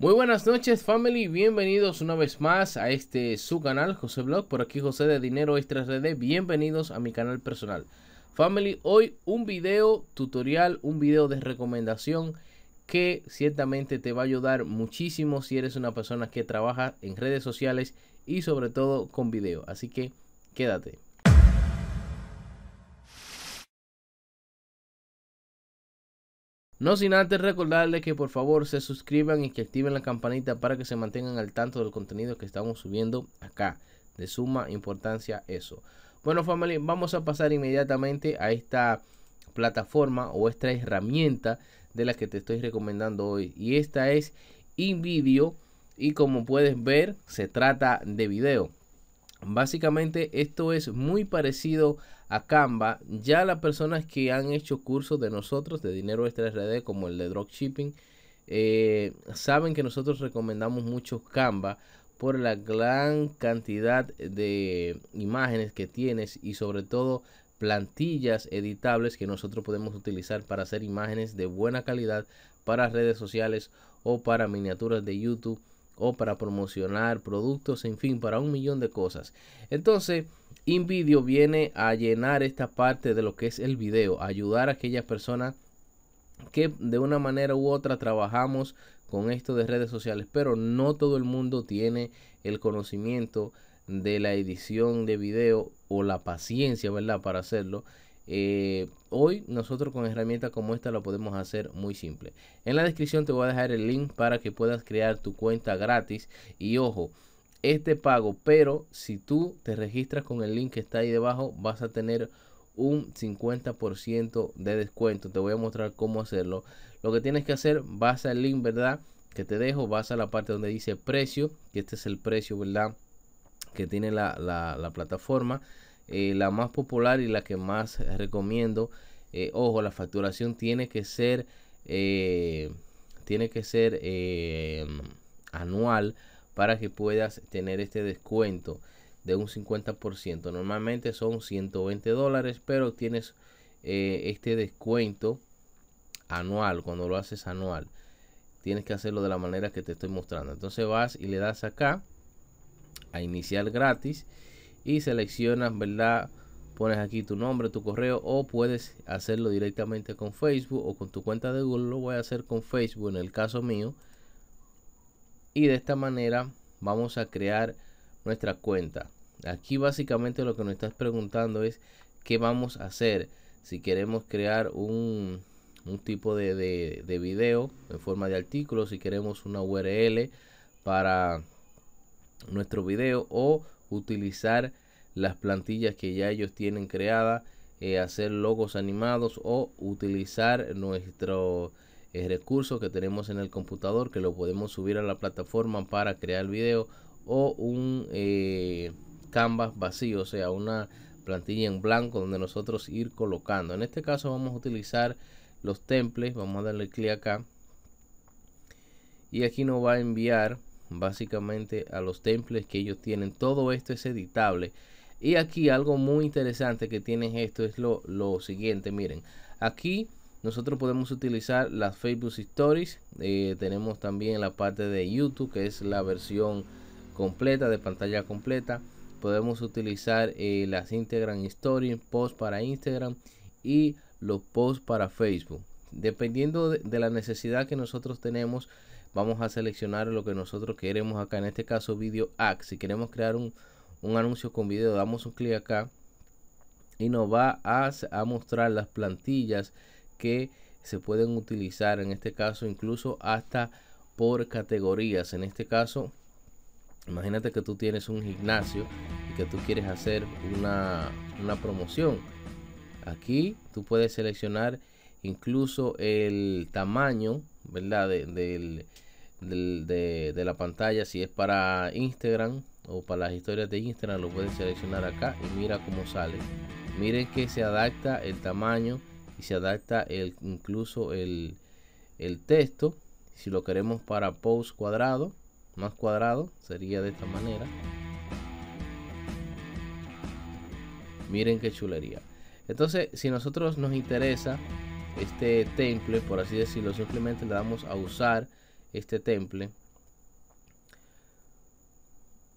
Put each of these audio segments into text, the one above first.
Muy buenas noches family, bienvenidos una vez más a este su canal José Blog, por aquí José de Dinero Extra RD, bienvenidos a mi canal personal. Family, hoy un video tutorial, un video de recomendación que ciertamente te va a ayudar muchísimo si eres una persona que trabaja en redes sociales y sobre todo con video, así que quédate. No sin antes recordarles que por favor se suscriban y que activen la campanita para que se mantengan al tanto del contenido que estamos subiendo acá. De suma importancia eso. Bueno familia, vamos a pasar inmediatamente a esta plataforma o esta herramienta de la que te estoy recomendando hoy. Y esta es InVideo y como puedes ver se trata de video. Básicamente esto es muy parecido a Canva. Ya las personas que han hecho cursos de nosotros de dinero extra RD como el de dropshipping eh, saben que nosotros recomendamos mucho Canva por la gran cantidad de imágenes que tienes y sobre todo plantillas editables que nosotros podemos utilizar para hacer imágenes de buena calidad para redes sociales o para miniaturas de YouTube o para promocionar productos, en fin, para un millón de cosas. Entonces, InVideo viene a llenar esta parte de lo que es el video, ayudar a aquellas personas que de una manera u otra trabajamos con esto de redes sociales, pero no todo el mundo tiene el conocimiento de la edición de video o la paciencia, ¿verdad? Para hacerlo. Eh, hoy nosotros con herramientas como esta lo podemos hacer muy simple. En la descripción te voy a dejar el link para que puedas crear tu cuenta gratis. Y ojo, este pago, pero si tú te registras con el link que está ahí debajo, vas a tener un 50% de descuento. Te voy a mostrar cómo hacerlo. Lo que tienes que hacer, vas al link, ¿verdad? Que te dejo, vas a la parte donde dice precio, que este es el precio, ¿verdad? Que tiene la plataforma eh, la más popular y la que más eh, recomiendo. Eh, ojo, la facturación tiene que ser, tiene que ser anual para que puedas tener este descuento de un 50%. Normalmente son 120 dólares, pero tienes este descuento anual cuando lo haces anual. Tienes que hacerlo de la manera que te estoy mostrando. Entonces vas y le das acá a iniciar gratis y seleccionas, ¿verdad? Pones aquí tu nombre, tu correo o puedes hacerlo directamente con Facebook o con tu cuenta de Google. Lo voy a hacer con Facebook en el caso mío. Y de esta manera vamos a crear nuestra cuenta. Aquí básicamente lo que nos estás preguntando es qué vamos a hacer si queremos crear un, tipo de, de, de, video en forma de artículo, si queremos una URL para nuestro video o utilizar las plantillas que ya ellos tienen creadas, eh, hacer logos animados o utilizar nuestro eh, recurso que tenemos en el computador que lo podemos subir a la plataforma para crear video o un eh, canvas vacío, o sea, una plantilla en blanco donde nosotros ir colocando. En este caso vamos a utilizar los templates, vamos a darle clic acá y aquí nos va a enviar básicamente a los templates que ellos tienen. Todo esto es editable. Y aquí algo muy interesante que tienen esto es lo, siguiente. Miren, aquí nosotros podemos utilizar las Facebook Stories. Eh, tenemos también la parte de YouTube, que es la versión completa, de pantalla completa. Podemos utilizar eh, las Instagram Stories, post para Instagram y los posts para Facebook. Dependiendo de la necesidad que nosotros tenemos, vamos a seleccionar lo que nosotros queremos acá, en este caso video act. Si queremos crear un, un anuncio con video, damos un clic acá y nos va a, mostrar las plantillas que se pueden utilizar, en este caso incluso hasta por categorías. En este caso, imagínate que tú tienes un gimnasio y que tú quieres hacer una, una promoción. Aquí tú puedes seleccionar incluso el tamaño ¿verdad? De, la pantalla, si es para Instagram o para las historias de Instagram, lo pueden seleccionar acá y mira cómo sale. Miren que se adapta el tamaño y se adapta el, incluso el, el texto. Si lo queremos para post cuadrado, más cuadrado, sería de esta manera. Miren qué chulería. Entonces, si nosotros nos interesa este temple, por así decirlo, simplemente le damos a usar este temple.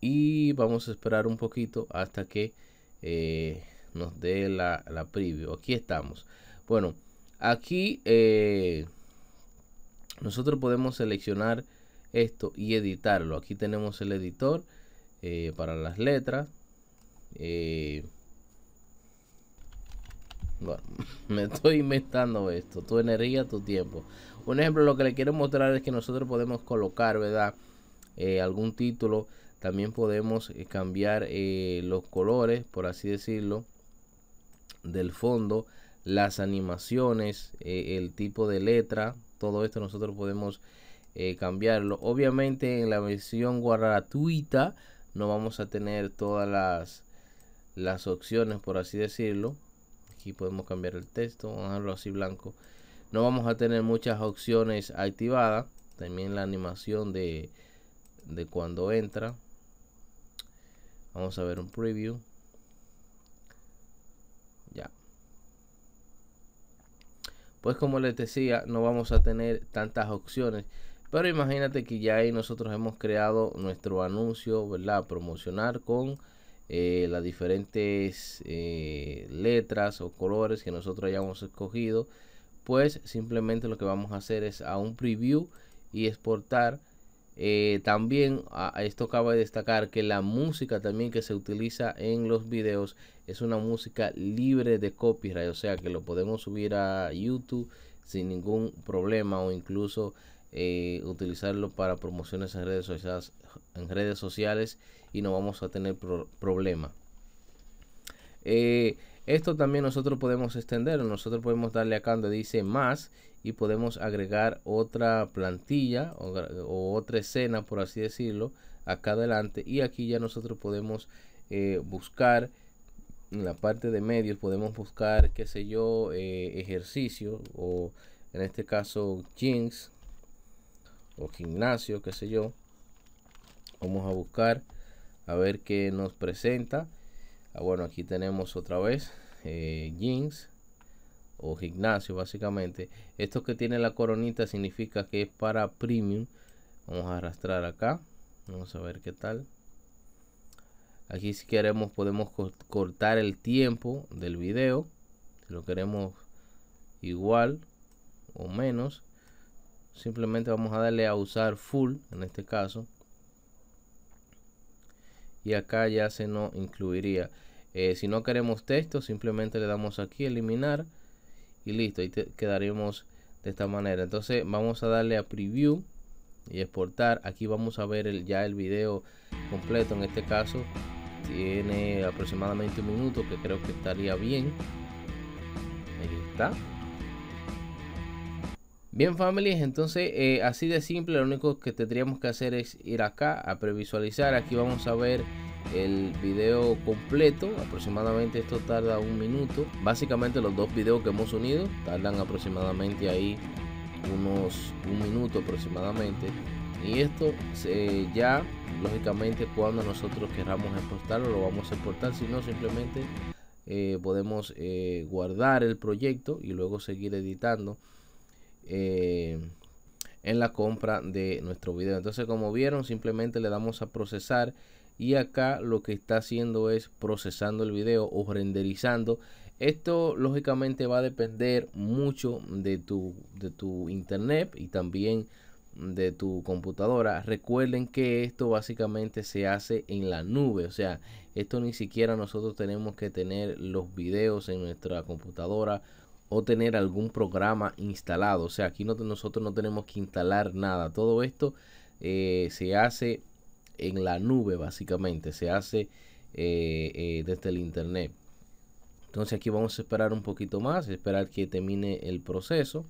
Y vamos a esperar un poquito hasta que eh, nos dé la, la, preview. Aquí estamos. Bueno, aquí eh, nosotros podemos seleccionar esto y editarlo. Aquí tenemos el editor eh, para las letras. me estoy inventando esto. Tu energía, tu tiempo. Un ejemplo, lo que le quiero mostrar es que nosotros podemos colocar, ¿verdad? Eh, algún título. También podemos eh, cambiar eh, los colores, por así decirlo, del fondo. Las animaciones, el tipo de letra. Todo esto nosotros podemos cambiarlo. Obviamente en la versión gratuita no vamos a tener todas las, las opciones, por así decirlo aquí podemos cambiar el texto vamos a dejarlo así blanco no vamos a tener muchas opciones activadas también la animación de, cuando entra vamos a ver un preview ya pues como les decía no vamos a tener tantas opciones pero imagínate que ya ahí nosotros hemos creado nuestro anuncio verdad promocionar con eh, las diferentes eh, letras o colores que nosotros hayamos escogido pues simplemente lo que vamos a hacer es a un preview y exportar eh, también a, esto esto de destacar que la música también que se utiliza en los videos es una música libre de copyright o sea que lo podemos subir a youtube sin ningún problema o incluso eh, utilizarlo para promociones en redes sociales, en redes sociales y no vamos a tener problema. Eh, esto también nosotros podemos extender nosotros podemos darle acá donde dice más y podemos agregar otra plantilla o, otra escena, por así decirlo, acá adelante y aquí ya nosotros podemos eh, buscar en la parte de medios podemos buscar qué sé yo ejercicio o en este caso jinx o gimnasio, qué sé yo. Vamos a buscar a ver qué nos presenta. Ah, bueno, aquí tenemos otra vez eh, jeans o gimnasio básicamente. Esto que tiene la coronita significa que es para premium. Vamos a arrastrar acá. Vamos a ver qué tal. Aquí si queremos podemos cortar el tiempo del video. lo queremos igual o menos simplemente vamos a darle a usar full en este caso y acá ya se nos incluiría eh, si no queremos texto simplemente le damos aquí eliminar y listo y quedaremos de esta manera entonces vamos a darle a preview y exportar aquí vamos a ver el, ya el video completo en este caso tiene aproximadamente un minuto que creo que estaría bien ahí está Bien, families, entonces eh, así de simple, lo único que tendríamos que hacer es ir acá a previsualizar. Aquí vamos a ver el video completo, aproximadamente esto tarda un minuto. Básicamente los dos videos que hemos unido tardan aproximadamente ahí unos un minuto aproximadamente. Y esto ya, lógicamente, cuando nosotros queramos exportarlo, lo vamos a exportar, si no, simplemente eh, podemos eh, guardar el proyecto y luego seguir editando. Eh, en la compra de nuestro video entonces como vieron simplemente le damos a procesar y acá lo que está haciendo es procesando el video o renderizando esto lógicamente va a depender mucho de tu, de tu internet y también de tu computadora. Recuerden que esto básicamente se hace en la nube, o sea, esto ni siquiera nosotros tenemos que tener los videos en nuestra computadora o tener algún programa instalado. O sea, aquí nosotros no tenemos que instalar nada. Todo esto eh, se hace en la nube, básicamente. Se hace eh, eh, desde el internet. Entonces aquí vamos a esperar un poquito más, esperar que termine el proceso.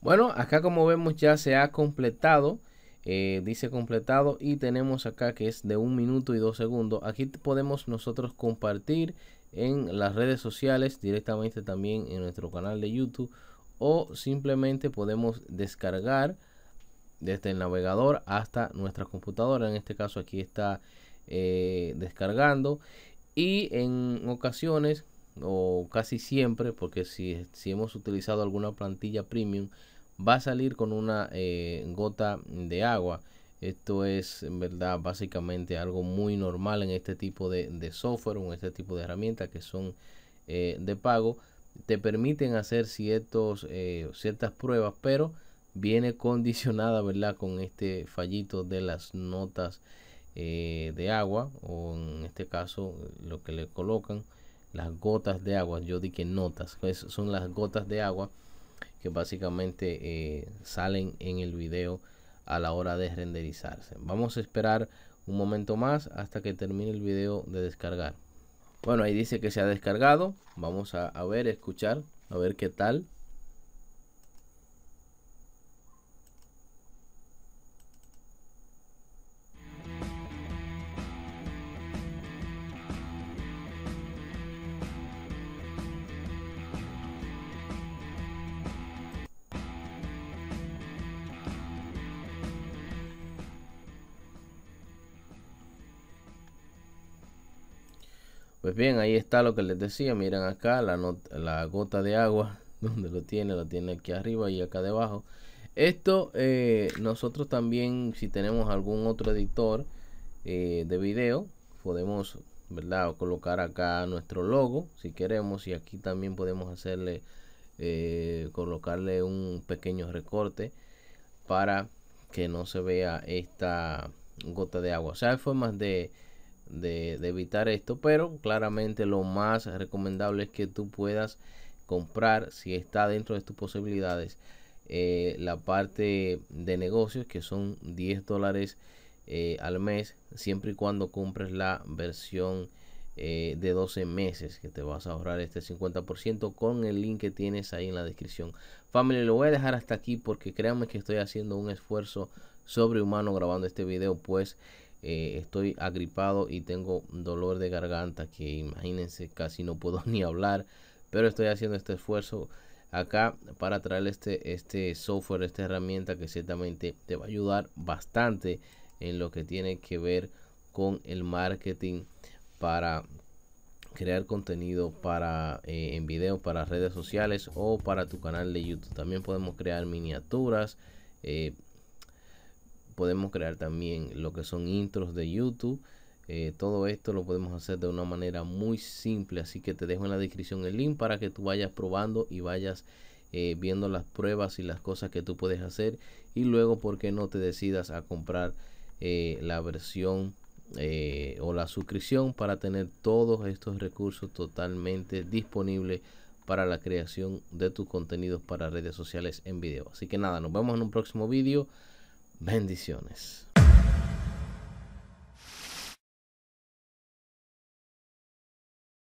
Bueno, acá como vemos ya se ha completado. dice completado y tenemos acá que es de un minuto y dos segundos aquí podemos nosotros compartir en las redes sociales, directamente también en nuestro canal de YouTube o simplemente podemos descargar desde el navegador hasta nuestra computadora. En este caso aquí está eh, descargando y en ocasiones o casi siempre, porque si, si hemos utilizado alguna plantilla premium, va a salir con una eh, gota de agua. Esto es en verdad básicamente algo muy normal en este tipo de, software o en este tipo de herramientas que son eh, de pago. Te permiten hacer ciertos, eh, ciertas pruebas, pero viene condicionada ¿verdad? con este fallito de las notas eh, de agua o en este caso lo que le colocan las gotas de agua. Yo di que notas, pues, son las gotas de agua que básicamente salen en el video a la hora de renderizarse. Vamos a esperar un momento más hasta que termine el video de descargar. Bueno, ahí dice que se ha descargado. Vamos a, a ver, escuchar, a ver qué tal. Pues bien, ahí está lo que les decía. Miren acá la, gota de agua. Donde lo tiene, lo tiene aquí arriba y acá debajo. Esto eh, nosotros también, si tenemos algún otro editor eh, de video, podemos ¿verdad? colocar acá nuestro logo si queremos y aquí también podemos hacerle eh, colocarle un pequeño recorte para que no se vea esta gota de agua o sea hay formas de de, evitar esto, pero claramente lo más recomendable es que tú puedas comprar si está dentro de tus posibilidades eh, la parte de negocios que son 10 dólares eh, al mes siempre y cuando compres la versión eh, de 12 meses que te vas a ahorrar este 50% con el link que tienes ahí en la descripción family lo voy a dejar hasta aquí porque créanme que estoy haciendo un esfuerzo sobrehumano grabando este video pues eh, estoy agripado y tengo dolor de garganta que imagínense casi no puedo ni hablar pero estoy haciendo este esfuerzo acá para traer este, este software esta herramienta que ciertamente te va a ayudar bastante en lo que tiene que ver con el marketing para crear contenido para eh, en video para redes sociales o para tu canal de youtube también podemos crear miniaturas eh, podemos crear también lo que son intros de YouTube. Eh, todo esto lo podemos hacer de una manera muy simple. Así que te dejo en la descripción el link para que tú vayas probando y vayas eh, viendo las pruebas y las cosas que tú puedes hacer. Y luego, ¿por qué no te decidas a comprar eh, la versión o la suscripción para tener todos estos recursos totalmente disponibles? para la creación de tus contenidos para redes sociales en video. Así que nada, nos vemos en un próximo vídeo. Bendiciones.